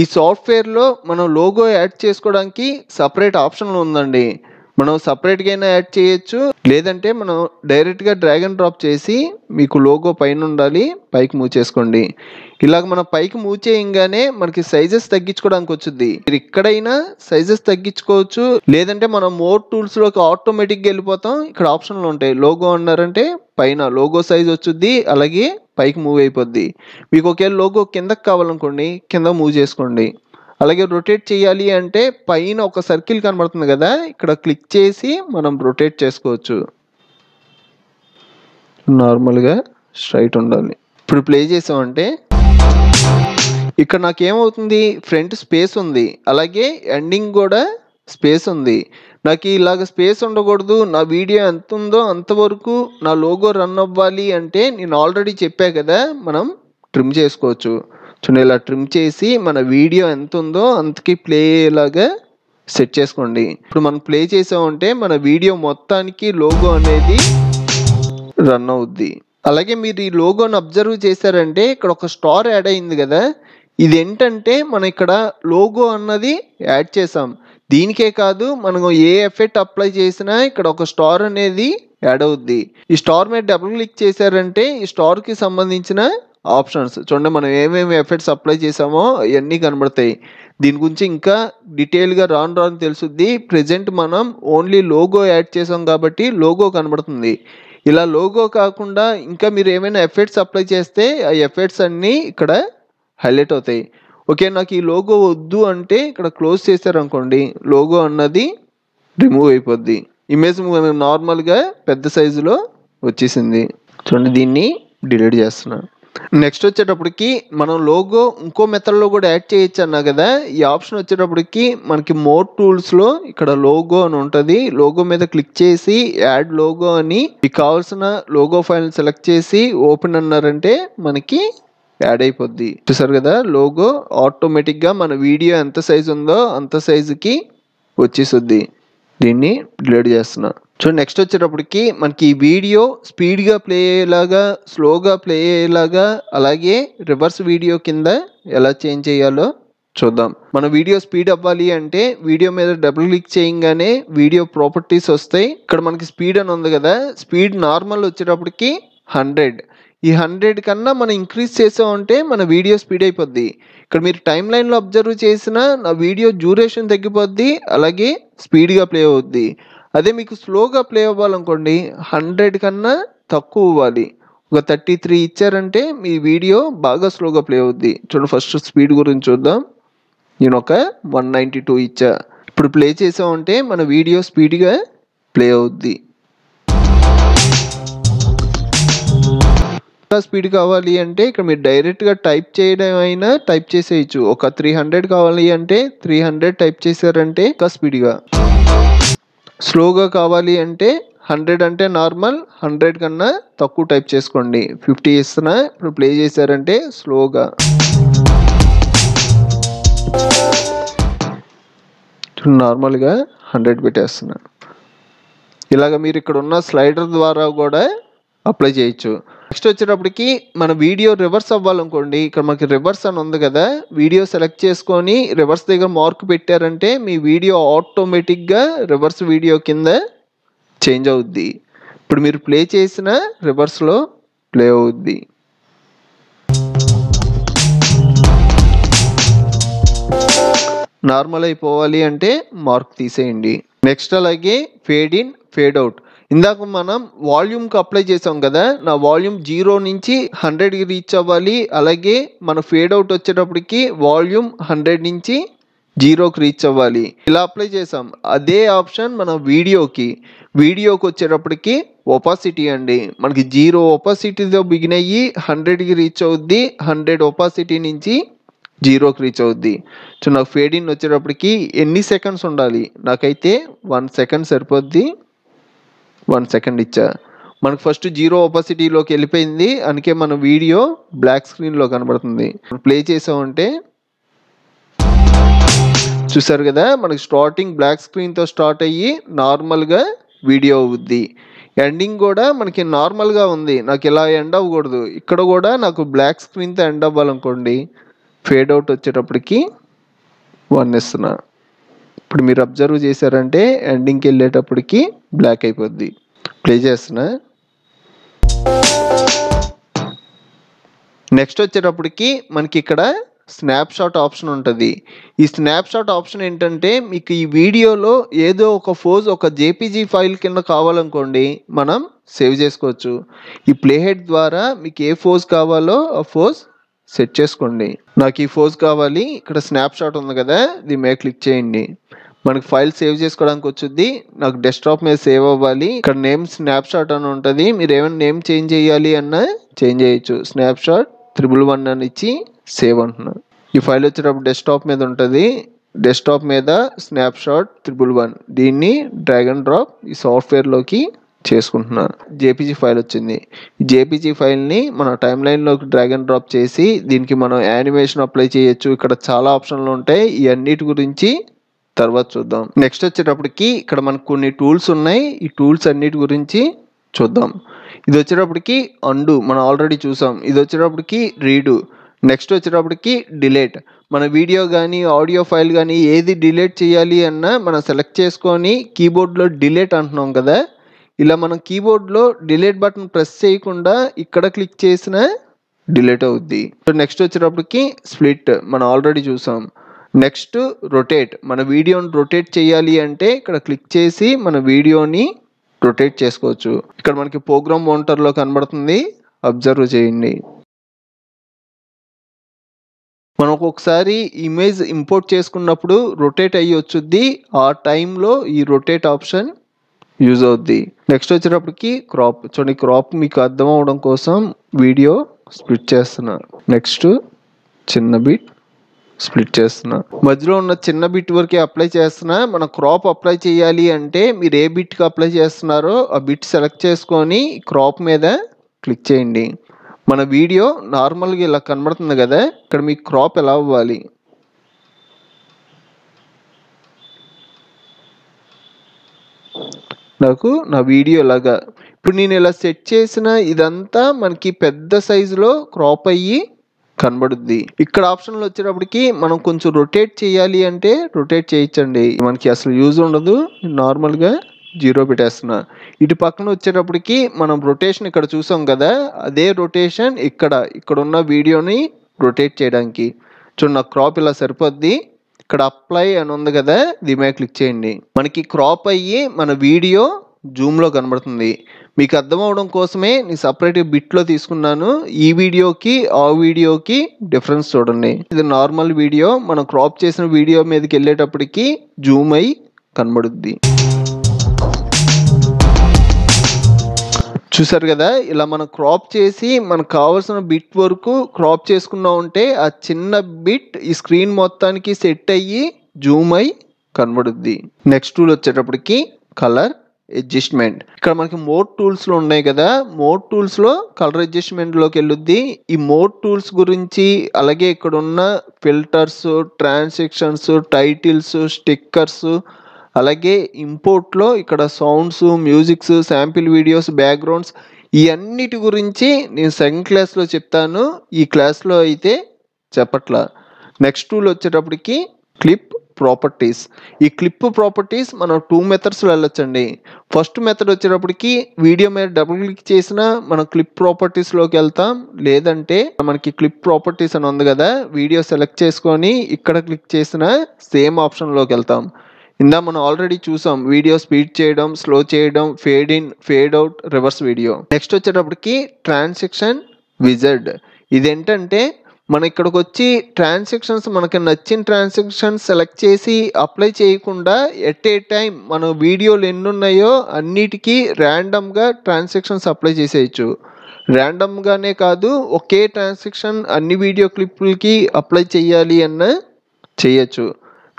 ఈ సాఫ్ట్వేర్లో మనం లోగో యాడ్ చేసుకోవడానికి సపరేట్ ఆప్షన్ ఉందండి మనం సపరేట్గా అయినా యాడ్ చేయొచ్చు లేదంటే మనం డైరెక్ట్గా డ్రాగ్ అండ్ డ్రాప్ చేసి మీకు లోగో పైన ఉండాలి పైకి మూవ్ చేసుకోండి ఇలాగ మనం పైకి మూవ్ చేయంగానే మనకి సైజెస్ తగ్గించుకోవడానికి వచ్చింది మీరు ఇక్కడైనా సైజెస్ తగ్గించుకోవచ్చు లేదంటే మనం మోర్ టూల్స్లోకి ఆటోమేటిక్గా వెళ్ళిపోతాం ఇక్కడ ఆప్షన్లు ఉంటాయి లోగో అన్నారంటే పైన లోగో సైజ్ వచ్చుద్ది అలాగే పైకి మూవ్ అయిపోద్ది మీకు ఒకవేళ లోగో కిందకి కావాలనుకోండి కింద మూవ్ చేసుకోండి అలాగే రొటేట్ చేయాలి అంటే పైన ఒక సర్కిల్ కనబడుతుంది కదా ఇక్కడ క్లిక్ చేసి మనం రొటేట్ చేసుకోవచ్చు నార్మల్గా స్ట్రైట్ ఉండాలి ఇప్పుడు ప్లే చేసామంటే ఇక్కడ నాకేమవుతుంది ఫ్రంట్ స్పేస్ ఉంది అలాగే ఎండింగ్ కూడా స్పేస్ ఉంది నాకు ఇలాగ స్పేస్ ఉండకూడదు నా వీడియో ఎంత ఉందో అంతవరకు నా లోగో రన్ అవ్వాలి అంటే నేను ఆల్రెడీ చెప్పా కదా మనం ట్రిమ్ చేసుకోవచ్చు చూడండి ఇలా ట్రిమ్ చేసి మన వీడియో ఎంత ఉందో అంతకి ప్లే అయ్యేలాగా సెట్ చేసుకోండి ఇప్పుడు మనం ప్లే చేసామంటే మన వీడియో మొత్తానికి లోగో అనేది రన్ అవుద్ది అలాగే మీరు ఈ లోగోని అబ్జర్వ్ చేశారంటే ఇక్కడ ఒక స్టార్ యాడ్ అయింది కదా ఇది ఏంటంటే మన ఇక్కడ లోగో అన్నది యాడ్ చేసాం దీనికే కాదు మనం ఏ ఎఫెక్ట్ అప్లై చేసినా ఇక్కడ ఒక స్టార్ అనేది యాడ్ అవుద్ది ఈ స్టార్ మీద డబుల్ క్లిక్ చేశారంటే ఈ స్టార్కి సంబంధించిన ఆప్షన్స్ చూడండి మనం ఏమేమి ఎఫెక్ట్స్ అప్లై చేసామో ఇవన్నీ కనబడతాయి దీని గురించి ఇంకా డీటెయిల్గా రాను రాను తెలుసుద్ది ప్రజెంట్ మనం ఓన్లీ లోగో యాడ్ చేసాం కాబట్టి లోగో కనబడుతుంది ఇలా లోగో కాకుండా ఇంకా మీరు ఏమైనా ఎఫెక్ట్స్ అప్లై చేస్తే ఆ ఎఫెక్ట్స్ అన్నీ ఇక్కడ హైలైట్ అవుతాయి ఓకే నాకు ఈ లోగో వద్దు అంటే ఇక్కడ క్లోజ్ అనుకోండి లోగో అన్నది రిమూవ్ అయిపోద్ది ఇమేజ్ నార్మల్గా పెద్ద సైజులో వచ్చేసింది చూడండి దీన్ని డిలీట్ చేస్తున్నాను నెక్స్ట్ వచ్చేటప్పటికి మనం లోగో ఇంకో మెథడ్లో కూడా యాడ్ చేయొచ్చు అన్నా కదా ఈ ఆప్షన్ వచ్చేటప్పటికి మనకి మోర్ టూల్స్లో ఇక్కడ లోగో అని ఉంటుంది లోగో మీద క్లిక్ చేసి యాడ్ లోగో అని మీకు కావాల్సిన లోగో ఫైల్ సెలెక్ట్ చేసి ఓపెన్ అన్నారంటే మనకి యాడ్ అయిపోద్ది చూసారు కదా లోగో ఆటోమేటిక్గా మన వీడియో ఎంత సైజ్ ఉందో అంత సైజుకి వచ్చేస్తుంది దీన్ని డిలేట్ చేస్తున్నా సో నెక్స్ట్ వచ్చేటప్పటికి మనకి ఈ వీడియో స్పీడ్గా ప్లే అయ్యేలాగా స్లోగా ప్లే అయ్యేలాగా అలాగే రివర్స్ వీడియో కింద ఎలా చేంజ్ చేయాలో చూద్దాం మన వీడియో స్పీడ్ అవ్వాలి అంటే వీడియో మీద డబుల్ క్లిక్ చేయంగానే వీడియో ప్రాపర్టీస్ వస్తాయి ఇక్కడ మనకి స్పీడ్ అని ఉంది కదా స్పీడ్ నార్మల్ వచ్చేటప్పటికి హండ్రెడ్ ఈ హండ్రెడ్ కన్నా మనం ఇంక్రీజ్ చేసామంటే మన వీడియో స్పీడ్ అయిపోద్ది ఇక్కడ మీరు టైం లైన్లో అబ్జర్వ్ చేసిన నా వీడియో డ్యూరేషన్ తగ్గిపోద్ది అలాగే స్పీడ్గా ప్లే అవుద్ది అదే మీకు స్లోగా ప్లే అవ్వాలనుకోండి హండ్రెడ్ కన్నా తక్కువ ఇవ్వాలి ఒక థర్టీ త్రీ ఇచ్చారంటే మీ వీడియో బాగా స్లోగా ప్లే అవుద్ది చూడండి ఫస్ట్ స్పీడ్ గురించి చూద్దాం నేను ఒక వన్ నైంటీ టూ ఇచ్చా ఇప్పుడు ప్లే చేసామంటే మన వీడియో స్పీడ్గా ప్లే అవుద్ది ఇంకా స్పీడ్ కావాలి అంటే ఇక్కడ మీరు డైరెక్ట్గా టైప్ చేయడం అయినా టైప్ చేసేయచ్చు ఒక త్రీ హండ్రెడ్ కావాలి అంటే త్రీ హండ్రెడ్ టైప్ చేశారంటే ఇంకా స్పీడ్గా స్లోగా కావాలి అంటే హండ్రెడ్ అంటే నార్మల్ హండ్రెడ్ కన్నా తక్కువ టైప్ చేసుకోండి ఫిఫ్టీ ఇస్తున్నా ఇప్పుడు ప్లే చేశారంటే స్లోగా నార్మల్గా హండ్రెడ్ పెట్టేస్తున్నా ఇలాగ మీరు ఇక్కడ ఉన్న స్లైడర్ ద్వారా కూడా అప్లై చేయొచ్చు నెక్స్ట్ వచ్చేటప్పటికి మన వీడియో రివర్స్ అవ్వాలనుకోండి ఇక్కడ మనకి రివర్స్ అని ఉంది కదా వీడియో సెలెక్ట్ చేసుకొని రివర్స్ దగ్గర మార్క్ పెట్టారంటే మీ వీడియో ఆటోమేటిక్గా రివర్స్ వీడియో కింద చేంజ్ అవుద్ది ఇప్పుడు మీరు ప్లే చేసిన రివర్స్లో ప్లే అవుద్ది నార్మల్ అయిపోవాలి అంటే మార్క్ తీసేయండి నెక్స్ట్ అలాగే ఫేడ్ ఇన్ ఫేడ్ అవుట్ ఇందాక మనం వాల్యూమ్కి అప్లై చేసాం కదా నా వాల్యూమ్ జీరో నుంచి హండ్రెడ్కి రీచ్ అవ్వాలి అలాగే మన ఫేడ్ అవుట్ వచ్చేటప్పటికి వాల్యూమ్ హండ్రెడ్ నుంచి జీరోకి రీచ్ అవ్వాలి ఇలా అప్లై చేసాం అదే ఆప్షన్ మన వీడియోకి వీడియోకి వచ్చేటప్పటికి ఒపాసిటీ అండి మనకి జీరో ఒపాసిటీతో బిగిన్ అయ్యి హండ్రెడ్కి రీచ్ అవుద్ది హండ్రెడ్ ఒపాసిటీ నుంచి జీరోకి రీచ్ అవుద్ది సో నాకు ఫేడ్ ఇన్ వచ్చేటప్పటికి ఎన్ని సెకండ్స్ ఉండాలి నాకైతే వన్ సెకండ్ సరిపోద్ది వన్ సెకండ్ ఇచ్చా మనకు ఫస్ట్ జీరో ఒపాసిటీలోకి వెళ్ళిపోయింది అందుకే మన వీడియో బ్లాక్ స్క్రీన్లో కనబడుతుంది ప్లే చేసామంటే చూసారు కదా మనకి స్టార్టింగ్ బ్లాక్ స్క్రీన్తో స్టార్ట్ అయ్యి నార్మల్గా వీడియో అవుద్ది ఎండింగ్ కూడా మనకి నార్మల్గా ఉంది నాకు ఇలా ఎండ్ అవ్వకూడదు ఇక్కడ కూడా నాకు బ్లాక్ స్క్రీన్తో ఎండ్ అవ్వాలనుకోండి ఫేడ్ అవుట్ వచ్చేటప్పటికి వన్ ఇప్పుడు మీరు అబ్జర్వ్ చేశారంటే ఎండింగ్కి వెళ్ళేటప్పటికి బ్లాక్ అయిపోద్ది ప్లే చేస్తున్నా నెక్స్ట్ వచ్చేటప్పటికి మనకి ఇక్కడ స్నాప్ షాట్ ఆప్షన్ ఉంటుంది ఈ స్నాప్ షాట్ ఆప్షన్ ఏంటంటే మీకు ఈ వీడియోలో ఏదో ఒక ఫోజ్ ఒక జేపీజీ ఫైల్ కింద కావాలనుకోండి మనం సేవ్ చేసుకోవచ్చు ఈ ప్లేహెడ్ ద్వారా మీకు ఏ ఫోజ్ కావాలో ఆ ఫోజ్ సెట్ చేసుకోండి నాకు ఈ ఫోజ్ కావాలి ఇక్కడ స్నాప్ షాట్ ఉంది కదా దీని మీద క్లిక్ చేయండి మనకి ఫైల్ సేవ్ చేసుకోవడానికి వచ్చింది నాకు డెస్క్టాప్ మీద సేవ్ అవ్వాలి ఇక్కడ నేమ్ స్నాప్ షాట్ అని ఉంటుంది మీరు ఏమైనా నేమ్ చేంజ్ చేయాలి అన్న చేంజ్ చేయొచ్చు స్నాప్ షాట్ త్రిబుల్ వన్ అని ఇచ్చి సేవ్ అంటున్నాను ఈ ఫైల్ వచ్చేటప్పుడు డెస్క్టాప్ మీద ఉంటుంది డెస్క్టాప్ మీద స్నాప్ షాట్ త్రిబుల్ వన్ దీన్ని డ్రాగన్ డ్రాప్ ఈ సాఫ్ట్వేర్లోకి చేసుకుంటున్నాను జేపీజీ ఫైల్ వచ్చింది జేపీజీ ఫైల్ని మన టైం లైన్లోకి డ్రాగన్ డ్రాప్ చేసి దీనికి మనం యానిమేషన్ అప్లై చేయొచ్చు ఇక్కడ చాలా ఆప్షన్లు ఉంటాయి ఇవన్నిటి గురించి తర్వాత చూద్దాం నెక్స్ట్ వచ్చేటప్పటికి ఇక్కడ మనకు కొన్ని టూల్స్ ఉన్నాయి ఈ టూల్స్ అన్నిటి గురించి చూద్దాం ఇది వచ్చేటప్పటికి అండు మనం ఆల్రెడీ చూసాం ఇది వచ్చేటప్పటికి రీడు నెక్స్ట్ వచ్చేటప్పటికి డిలేట్ మన వీడియో కానీ ఆడియో ఫైల్ కానీ ఏది డిలేట్ చేయాలి అన్నా మనం సెలెక్ట్ చేసుకొని కీబోర్డ్లో డిలేట్ అంటున్నాం కదా ఇలా మనం కీబోర్డ్లో డిలేట్ బటన్ ప్రెస్ చేయకుండా ఇక్కడ క్లిక్ చేసిన డిలేట్ అవుద్ది నెక్స్ట్ వచ్చేటప్పటికి స్ప్లిట్ మనం ఆల్రెడీ చూసాం నెక్స్ట్ రొటేట్ మన వీడియోని రొటేట్ చేయాలి అంటే ఇక్కడ క్లిక్ చేసి మన వీడియోని రొటేట్ చేసుకోవచ్చు ఇక్కడ మనకి ప్రోగ్రామ్ మోనిటర్లో కనబడుతుంది అబ్జర్వ్ చేయండి మనం ఒక్కొక్కసారి ఇమేజ్ ఇంపోర్ట్ చేసుకున్నప్పుడు రొటేట్ అయ్యి వచ్చుద్ది ఆ టైంలో ఈ రొటేట్ ఆప్షన్ యూజ్ అవుద్ది నెక్స్ట్ వచ్చేటప్పటికి క్రాప్ చూడండి క్రాప్ మీకు అర్థం అవడం కోసం వీడియో స్ప్లిట్ చేస్తున్నా నెక్స్ట్ చిన్న బీట్ స్ప్లిట్ చేస్తున్నా మధ్యలో ఉన్న చిన్న బిట్ వరకే అప్లై చేస్తున్నా మన క్రాప్ అప్లై చేయాలి అంటే మీరు ఏ బిట్కి అప్లై చేస్తున్నారో ఆ బిట్ సెలెక్ట్ చేసుకొని క్రాప్ మీద క్లిక్ చేయండి మన వీడియో నార్మల్గా ఇలా కనబడుతుంది కదా ఇక్కడ మీ క్రాప్ ఎలా అవ్వాలి నాకు నా వీడియో ఇలాగా ఇప్పుడు నేను ఇలా సెట్ చేసిన ఇదంతా మనకి పెద్ద సైజులో క్రాప్ అయ్యి కనబడుద్ది ఇక్కడ ఆప్షన్లు వచ్చేటప్పటికి మనం కొంచెం రొటేట్ చేయాలి అంటే రొటేట్ చేయించండి మనకి అసలు యూజ్ ఉండదు నార్మల్గా జీరో పెట్టేస్తున్నా ఇటు పక్కన వచ్చేటప్పటికి మనం రొటేషన్ ఇక్కడ చూసాం కదా అదే రొటేషన్ ఇక్కడ ఇక్కడ ఉన్న వీడియోని రొటేట్ చేయడానికి చూడ నా క్రాప్ ఇలా సరిపోద్ది ఇక్కడ అప్లై అని ఉంది కదా దీని క్లిక్ చేయండి మనకి క్రాప్ అయ్యి మన వీడియో జూమ్లో కనబడుతుంది మీకు అర్థమవడం కోసమే నేను సపరేట్ బిట్లో తీసుకున్నాను ఈ వీడియోకి ఆ వీడియోకి డిఫరెన్స్ చూడండి ఇది నార్మల్ వీడియో మనం క్రాప్ చేసిన వీడియో మీదకి వెళ్ళేటప్పటికి జూమ్ అయి కనబడుద్ది చూసారు కదా ఇలా మనం క్రాప్ చేసి మనకు కావాల్సిన బిట్ వరకు క్రాప్ చేసుకున్నా ఉంటే ఆ చిన్న బిట్ ఈ స్క్రీన్ మొత్తానికి సెట్ అయ్యి జూమ్ అయి కనబడుద్ది నెక్స్ట్ టూల్ వచ్చేటప్పటికి కలర్ అడ్జస్ట్మెంట్ ఇక్కడ మనకి మోర్ టూల్స్లో ఉన్నాయి కదా మోర్ టూల్స్లో కలర్ అడ్జస్ట్మెంట్లోకి వెళ్ళుద్ది ఈ మోర్ టూల్స్ గురించి అలాగే ఇక్కడ ఉన్న ఫిల్టర్స్ ట్రాన్సాక్షన్స్ టైటిల్స్ స్టిక్కర్స్ అలాగే ఇంపోర్ట్లో ఇక్కడ sounds musics sample videos backgrounds ఇవన్నిటి గురించి నేను సెకండ్ క్లాస్లో చెప్తాను ఈ క్లాస్లో అయితే చెప్పట్లా నెక్స్ట్ టూల్ వచ్చేటప్పటికి క్లిప్ ప్రాపర్టీస్ ఈ క్లిప్ ప్రాపర్టీస్ మనం టూ మెథడ్స్ వెళ్ళొచ్చండి ఫస్ట్ మెథడ్ వచ్చేటప్పటికి వీడియో మీద డబుల్ క్లిక్ చేసిన మనం క్లిప్ ప్రాపర్టీస్లోకి వెళ్తాం లేదంటే మనకి క్లిప్ ప్రాపర్టీస్ అని ఉంది కదా వీడియో సెలెక్ట్ చేసుకొని ఇక్కడ క్లిక్ చేసిన సేమ్ ఆప్షన్లోకి వెళ్తాం ఇందా మనం ఆల్రెడీ చూసాం వీడియో స్పీడ్ చేయడం స్లో చేయడం fade in fade out reverse video next వచ్చేటప్పటికి ట్రాన్సాక్షన్ విజర్డ్ ఇదేంటంటే మన ఇక్కడికి వచ్చి ట్రాన్సాక్షన్స్ మనకి నచ్చిన ట్రాన్సాక్షన్స్ సెలెక్ట్ చేసి అప్లై చేయకుండా ఎట్ ఏ టైం మన వీడియోలు ఎన్ని ఉన్నాయో అన్నిటికీ ర్యాండమ్గా ట్రాన్సాక్షన్స్ అప్లై చేసేయచ్చు ర్యాండమ్గానే కాదు ఒకే ట్రాన్సాక్షన్ అన్ని వీడియో క్లిప్లకి అప్లై చేయాలి అన్న చేయొచ్చు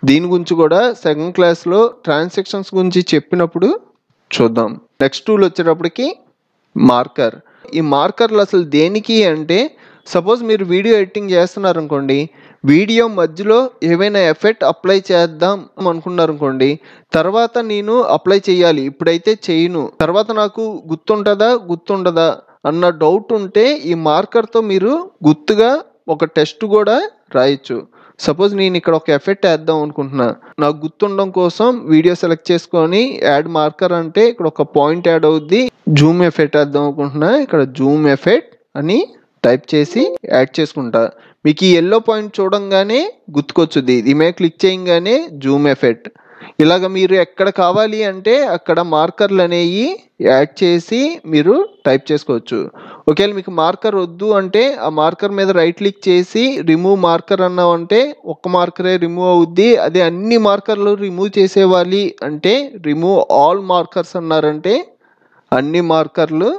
దీని గురించి కూడా సెకండ్ క్లాస్లో ట్రాన్సాక్షన్స్ గురించి చెప్పినప్పుడు చూద్దాం నెక్స్ట్ టూల్ వచ్చేటప్పటికి మార్కర్ ఈ మార్కర్లు అసలు దేనికి అంటే సపోజ్ మీరు వీడియో ఎడిటింగ్ చేస్తున్నారు అనుకోండి వీడియో మధ్యలో ఏవైనా ఎఫెక్ట్ అప్లై చేద్దాం అనుకున్నారు అనుకోండి తర్వాత నేను అప్లై చేయాలి ఇప్పుడైతే చేయను తర్వాత నాకు గుర్తుంటుందా గుర్తుండదా అన్న డౌట్ ఉంటే ఈ మార్కర్తో మీరు గుర్తుగా ఒక టెస్ట్ కూడా రాయొచ్చు సపోజ్ నేను ఇక్కడ ఒక ఎఫెక్ట్ వేద్దాం అనుకుంటున్నా నాకు గుర్తుండడం కోసం వీడియో సెలెక్ట్ చేసుకొని యాడ్ మార్కర్ అంటే ఇక్కడ ఒక పాయింట్ యాడ్ అవుద్ది జూమ్ ఎఫెక్ట్ వేద్దాం అనుకుంటున్నా ఇక్కడ జూమ్ ఎఫెక్ట్ అని టైప్ చేసి యాడ్ చేసుకుంటా మీకు ఈ ఎల్లో పాయింట్ చూడంగానే గుర్తుకొచ్చుద్ది ఇది మే క్లిక్ చేయగానే జూమ్ ఎఫెక్ట్ ఇలాగ మీరు ఎక్కడ కావాలి అంటే అక్కడ మార్కర్లు అనేవి యాడ్ చేసి మీరు టైప్ చేసుకోవచ్చు ఒకవేళ మీకు మార్కర్ వద్దు అంటే ఆ మార్కర్ మీద రైట్ క్లిక్ చేసి రిమూవ్ మార్కర్ అన్నామంటే ఒక్క మార్కరే రిమూవ్ అవుద్ది అదే అన్ని మార్కర్లు రిమూవ్ చేసేవాలి అంటే రిమూవ్ ఆల్ మార్కర్స్ అన్నారంటే అన్ని మార్కర్లు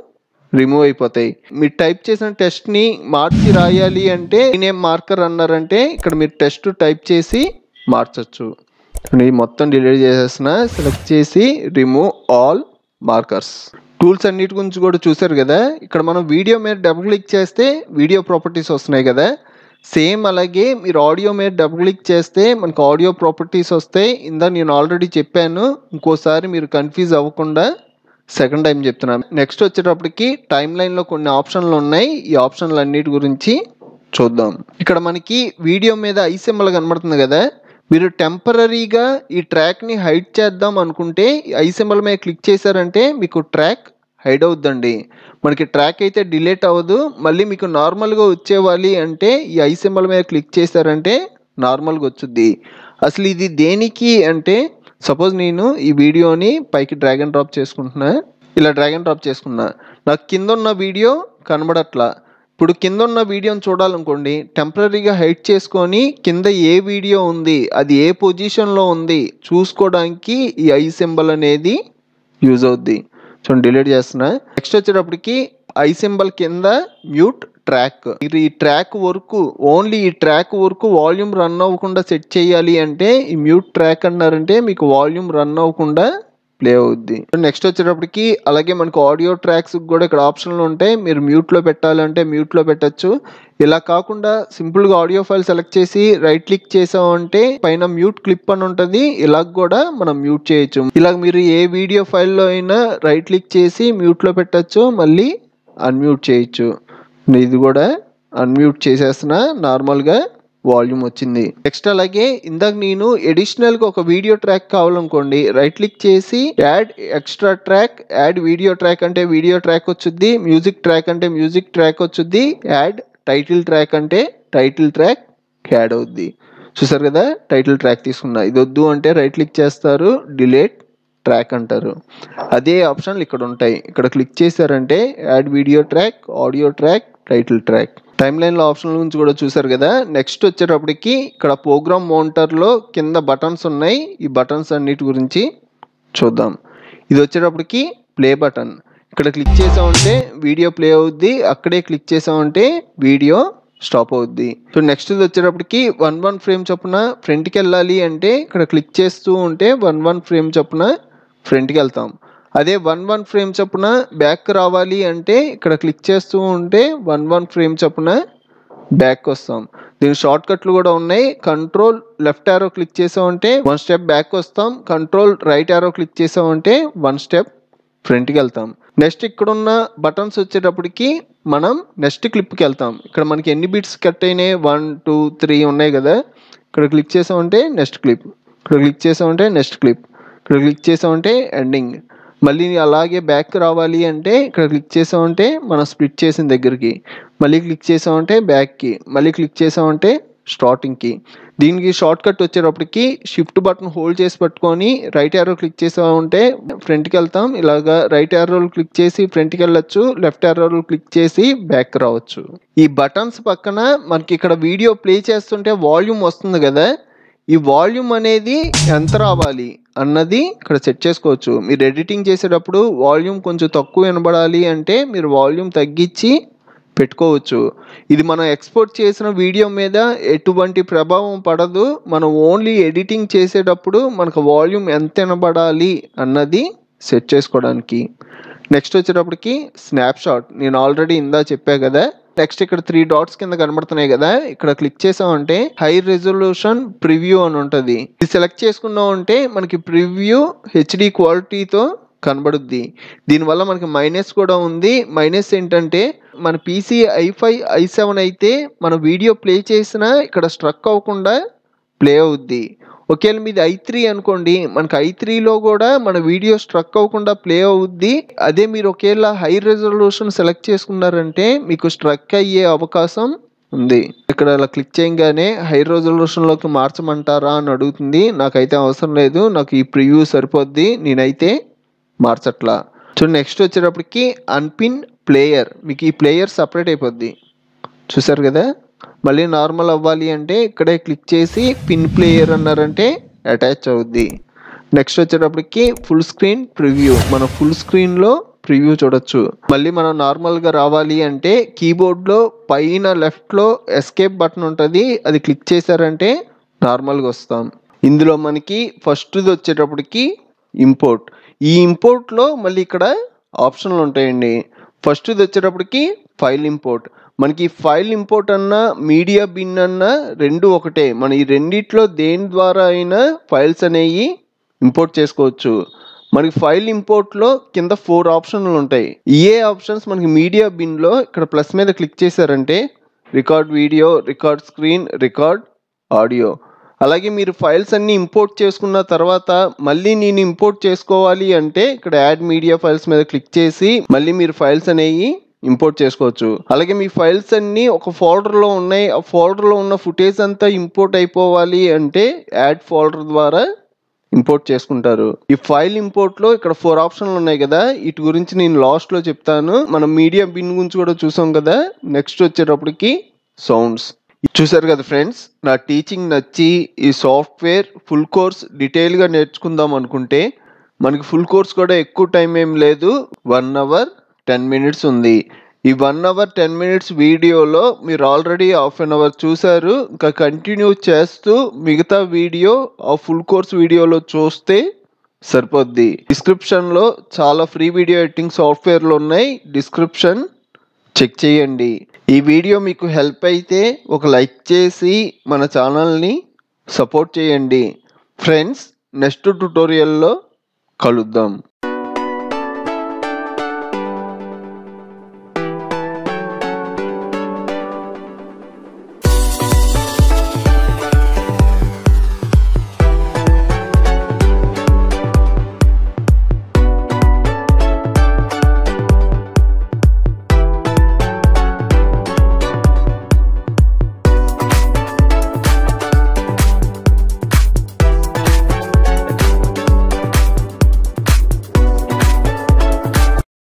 రిమూవ్ అయిపోతాయి మీరు టైప్ చేసిన టెస్ట్ని మార్చి రాయాలి అంటే నేనేం మార్కర్ అన్నారంటే ఇక్కడ మీరు టెస్ట్ టైప్ చేసి మార్చచ్చు నేను మొత్తం డిలీట్ చేసేసిన సెలెక్ట్ చేసి రిమూవ్ ఆల్ మార్కర్స్ టూల్స్ అన్నిటి గురించి కూడా చూసారు కదా ఇక్కడ మనం వీడియో మీద డబుల్ క్లిక్ చేస్తే వీడియో ప్రాపర్టీస్ వస్తున్నాయి కదా సేమ్ అలాగే మీరు ఆడియో మీద డబుల్ క్లిక్ చేస్తే మనకు ఆడియో ప్రాపర్టీస్ వస్తాయి ఇందా నేను ఆల్రెడీ చెప్పాను ఇంకోసారి మీరు కన్ఫ్యూజ్ అవ్వకుండా సెకండ్ టైం చెప్తున్నాను నెక్స్ట్ వచ్చేటప్పటికి టైం లైన్లో కొన్ని ఆప్షన్లు ఉన్నాయి ఈ ఆప్షన్లు అన్నిటి గురించి చూద్దాం ఇక్కడ మనకి వీడియో మీద ఐసెంబల్ కనబడుతుంది కదా మీరు టెంపరీగా ఈ ట్రాక్ని హైడ్ చేద్దాం అనుకుంటే ఐ మీద క్లిక్ చేశారంటే మీకు ట్రాక్ హైడ్ అవుద్దండి మనకి ట్రాక్ అయితే డిలేట్ అవ్వదు మళ్ళీ మీకు నార్మల్గా వచ్చేవాలి అంటే ఈ ఐ మీద క్లిక్ చేశారంటే నార్మల్గా వచ్చుద్ది అసలు ఇది దేనికి అంటే సపోజ్ నేను ఈ వీడియోని పైకి డ్రాగ్ అండ్ డ్రాప్ చేసుకుంటున్నా ఇలా డ్రాగ్ అండ్ డ్రాప్ చేసుకున్నా నాకు కింద ఉన్న వీడియో కనబడట్లా ఇప్పుడు కింద ఉన్న వీడియోని చూడాలనుకోండి టెంపరీగా హైట్ చేసుకొని కింద ఏ వీడియో ఉంది అది ఏ పొజిషన్లో ఉంది చూసుకోవడానికి ఈ ఐ సింబల్ అనేది యూజ్ అవుద్ది సో డిలీట్ చేస్తున్నా నెక్స్ట్ వచ్చేటప్పటికి ఐ సింబల్ కింద మ్యూట్ ట్రాక్ మీరు ఈ ట్రాక్ వరకు ఓన్లీ ఈ ట్రాక్ వరకు వాల్యూమ్ రన్ అవ్వకుండా సెట్ చేయాలి అంటే ఈ మ్యూట్ ట్రాక్ అన్నారంటే మీకు వాల్యూమ్ రన్ అవ్వకుండా ప్లే అవుద్ది నెక్స్ట్ వచ్చేటప్పటికి అలాగే మనకు ఆడియో ట్రాక్స్ కూడా ఇక్కడ ఆప్షన్లు ఉంటాయి మీరు మ్యూట్లో పెట్టాలంటే మ్యూట్లో పెట్టచ్చు ఇలా కాకుండా సింపుల్గా ఆడియో ఫైల్ సెలెక్ట్ చేసి రైట్ క్లిక్ చేసామంటే పైన మ్యూట్ క్లిప్ అని ఉంటుంది ఇలా కూడా మనం మ్యూట్ చేయొచ్చు ఇలా మీరు ఏ వీడియో ఫైల్లో అయినా రైట్ క్లిక్ చేసి మ్యూట్లో పెట్టచ్చు మళ్ళీ అన్మ్యూట్ చేయొచ్చు ఇది కూడా అన్మ్యూట్ చేసేసిన నార్మల్గా వాల్యూమ్ వచ్చింది నెక్స్ట్ అలాగే ఇందాక నేను ఎడిషనల్గా ఒక వీడియో ట్రాక్ కావాలనుకోండి రైట్ క్లిక్ చేసి add extra track add video track అంటే వీడియో ట్రాక్ వచ్చుద్ది మ్యూజిక్ ట్రాక్ అంటే మ్యూజిక్ ట్రాక్ వచ్చుద్ది యాడ్ టైటిల్ ట్రాక్ అంటే టైటిల్ ట్రాక్ యాడ్ అవుద్ది చూసారు కదా టైటిల్ ట్రాక్ తీసుకున్నా ఇది వద్దు అంటే రైట్ క్లిక్ చేస్తారు డిలేట్ ట్రాక్ అంటారు అదే ఆప్షన్లు ఇక్కడ ఉంటాయి ఇక్కడ క్లిక్ చేశారంటే add video track audio track title track time లైన్లో ఆప్షన్ గురించి కూడా చూసారు కదా నెక్స్ట్ వచ్చేటప్పటికి ఇక్కడ ప్రోగ్రామ్ లో కింద బటన్స్ ఉన్నాయి ఈ బటన్స్ అన్నిటి గురించి చూద్దాం ఇది వచ్చేటప్పటికి ప్లే బటన్ ఇక్కడ క్లిక్ చేసామంటే వీడియో ప్లే అవుద్ది అక్కడే క్లిక్ చేసామంటే వీడియో స్టాప్ అవుద్ది సో నెక్స్ట్ ఇది వచ్చేటప్పటికి వన్ వన్ ఫ్రేమ్ చొప్పున ఫ్రంట్కి వెళ్ళాలి అంటే ఇక్కడ క్లిక్ చేస్తూ ఉంటే వన్ వన్ ఫ్రేమ్ చొప్పున ఫ్రంట్కి వెళ్తాం అదే వన్ వన్ ఫ్రేమ్ చొప్పున బ్యాక్ రావాలి అంటే ఇక్కడ క్లిక్ చేస్తూ ఉంటే వన్ వన్ ఫ్రేమ్ చొప్పున బ్యాక్ వస్తాం దీని షార్ట్ కట్లు కూడా ఉన్నాయి కంట్రోల్ లెఫ్ట్ యారో క్లిక్ చేసామంటే వన్ స్టెప్ బ్యాక్ వస్తాం కంట్రోల్ రైట్ యారో క్లిక్ చేసామంటే వన్ స్టెప్ ఫ్రంట్కి వెళ్తాం నెక్స్ట్ ఇక్కడున్న బటన్స్ వచ్చేటప్పటికి మనం నెక్స్ట్ క్లిప్కి వెళ్తాం ఇక్కడ మనకి ఎన్ని బీట్స్ కట్ అయినాయి వన్ టూ త్రీ ఉన్నాయి కదా ఇక్కడ క్లిక్ చేసామంటే నెక్స్ట్ క్లిప్ ఇక్కడ క్లిక్ చేసామంటే నెక్స్ట్ క్లిప్ ఇక్కడ క్లిక్ చేసామంటే ఎండింగ్ మళ్ళీ అలాగే బ్యాక్ రావాలి అంటే ఇక్కడ క్లిక్ చేసామంటే మనం స్ప్లిట్ చేసిన దగ్గరికి మళ్ళీ క్లిక్ చేసామంటే బ్యాక్కి మళ్ళీ క్లిక్ చేసామంటే స్టార్టింగ్కి దీనికి షార్ట్ కట్ వచ్చేటప్పటికి షిఫ్ట్ బటన్ హోల్డ్ చేసి పట్టుకొని రైట్ ఎర్రో క్లిక్ చేసామంటే ఫ్రంట్కి వెళ్తాం ఇలాగా రైట్ యారోలు క్లిక్ చేసి ఫ్రంట్కి వెళ్ళొచ్చు లెఫ్ట్ యారోలు క్లిక్ చేసి బ్యాక్ రావచ్చు ఈ బటన్స్ పక్కన మనకి ఇక్కడ వీడియో ప్లే చేస్తుంటే వాల్యూమ్ వస్తుంది కదా ఈ వాల్యూమ్ అనేది ఎంత రావాలి అన్నది ఇక్కడ సెట్ చేసుకోవచ్చు మీరు ఎడిటింగ్ చేసేటప్పుడు వాల్యూమ్ కొంచెం తక్కువ వినబడాలి అంటే మీరు వాల్యూమ్ తగ్గించి పెట్టుకోవచ్చు ఇది మనం ఎక్స్పోర్ట్ చేసిన వీడియో మీద ఎటువంటి ప్రభావం పడదు మనం ఓన్లీ ఎడిటింగ్ చేసేటప్పుడు మనకు వాల్యూమ్ ఎంత వినబడాలి అన్నది సెట్ చేసుకోవడానికి నెక్స్ట్ వచ్చేటప్పటికి స్నాప్షాట్ నేను ఆల్రెడీ ఇందా చెప్పా కదా నెక్స్ట్ ఇక్కడ త్రీ డాట్స్ కింద కనబడుతున్నాయి కదా ఇక్కడ క్లిక్ చేసామంటే హై రెజల్యూషన్ ప్రివ్యూ అని ఉంటుంది ఇది సెలెక్ట్ చేసుకున్నాం అంటే మనకి ప్రివ్యూ హెచ్డి క్వాలిటీతో కనబడుద్ది దీనివల్ల మనకి మైనస్ కూడా ఉంది మైనస్ ఏంటంటే మన PC i five i seven అయితే మన వీడియో ప్లే చేసినా ఇక్కడ స్ట్రక్ అవ్వకుండా ప్లే అవుద్ది ఒకవేళ మీది ఐ త్రీ అనుకోండి మనకి ఐ త్రీలో కూడా మన వీడియో స్ట్రక్ అవ్వకుండా ప్లే అవుద్ది అదే మీరు ఒకవేళ హై రెజల్యూషన్ సెలెక్ట్ చేసుకున్నారంటే మీకు స్ట్రక్ అయ్యే అవకాశం ఉంది ఇక్కడ అలా క్లిక్ చేయగానే హై రెజల్యూషన్లోకి మార్చమంటారా అని అడుగుతుంది నాకైతే అవసరం లేదు నాకు ఈ ప్రివ్యూ సరిపోద్ది నేనైతే మార్చట్లా సో నెక్స్ట్ వచ్చేటప్పటికి అన్పిన్ ప్లేయర్ మీకు ఈ ప్లేయర్ సపరేట్ అయిపోద్ది చూసారు కదా మళ్ళీ నార్మల్ అవ్వాలి అంటే ఇక్కడే క్లిక్ చేసి పిన్ ప్లేయర్ అన్నారంటే అటాచ్ అవుద్ది నెక్స్ట్ వచ్చేటప్పటికి ఫుల్ స్క్రీన్ ప్రివ్యూ మన ఫుల్ స్క్రీన్లో ప్రివ్యూ చూడొచ్చు మళ్ళీ మనం నార్మల్గా రావాలి అంటే కీబోర్డ్లో పైన లెఫ్ట్లో ఎస్కేప్ బటన్ ఉంటుంది అది క్లిక్ చేశారంటే నార్మల్గా వస్తాం ఇందులో మనకి ఫస్ట్ది వచ్చేటప్పటికి ఇంపోర్ట్ ఈ ఇంపోర్ట్లో మళ్ళీ ఇక్కడ ఆప్షన్లు ఉంటాయండి ఫస్ట్ది వచ్చేటప్పటికి ఫైల్ ఇంపోర్ట్ మనకి ఫైల్ ఇంపోర్ట్ అన్నా మీడియా బిన్ అన్నా రెండు ఒకటే మన ఈ రెండిట్లో దేని ద్వారా అయినా ఫైల్స్ అనేవి ఇంపోర్ట్ చేసుకోవచ్చు మనకి ఫైల్ ఇంపోర్ట్లో కింద ఫోర్ ఆప్షన్లు ఉంటాయి ఏ ఆప్షన్స్ మనకి మీడియా బిన్లో ఇక్కడ ప్లస్ మీద క్లిక్ చేశారంటే record video record screen record audio అలాగే మీరు ఫైల్స్ అన్నీ ఇంపోర్ట్ చేసుకున్న తర్వాత మళ్ళీ నేను ఇంపోర్ట్ చేసుకోవాలి అంటే ఇక్కడ యాడ్ మీడియా ఫైల్స్ మీద క్లిక్ చేసి మళ్ళీ మీరు ఫైల్స్ అనేవి ఇంపోర్ట్ చేసుకోవచ్చు అలాగే మీ ఫైల్స్ అన్నీ ఒక లో ఉన్నాయి ఆ లో ఉన్న ఫుటేజ్ అంతా ఇంపోర్ట్ అయిపోవాలి అంటే యాడ్ ఫోల్డర్ ద్వారా ఇంపోర్ట్ చేసుకుంటారు ఈ ఫైల్ లో ఇక్కడ ఫోర్ ఆప్షన్లు ఉన్నాయి కదా వీటి గురించి నేను లాస్ట్లో చెప్తాను మనం మీడియా బిన్ గురించి కూడా చూసాం కదా నెక్స్ట్ వచ్చేటప్పటికి సౌండ్స్ చూసారు కదా ఫ్రెండ్స్ నా టీచింగ్ నచ్చి ఈ సాఫ్ట్వేర్ ఫుల్ కోర్స్ డీటెయిల్గా నేర్చుకుందాం అనుకుంటే మనకి ఫుల్ కోర్స్ కూడా ఎక్కువ టైం ఏం లేదు వన్ అవర్ టెన్ మినిట్స్ ఉంది ఈ వన్ అవర్ టెన్ మినిట్స్ వీడియోలో మీరు ఆల్రెడీ హాఫ్ అన్ అవర్ చూశారు ఇంకా కంటిన్యూ చేస్తూ మిగతా వీడియో ఆ ఫుల్ కోర్స్ వీడియోలో చూస్తే సరిపోద్ది డిస్క్రిప్షన్లో చాలా ఫ్రీ వీడియో ఎడిటింగ్ సాఫ్ట్వేర్లు ఉన్నాయి డిస్క్రిప్షన్ చెక్ చేయండి ఈ వీడియో మీకు హెల్ప్ అయితే ఒక లైక్ చేసి మన ఛానల్ని సపోర్ట్ చేయండి ఫ్రెండ్స్ నెక్స్ట్ ట్యుటోరియల్లో కలుద్దాం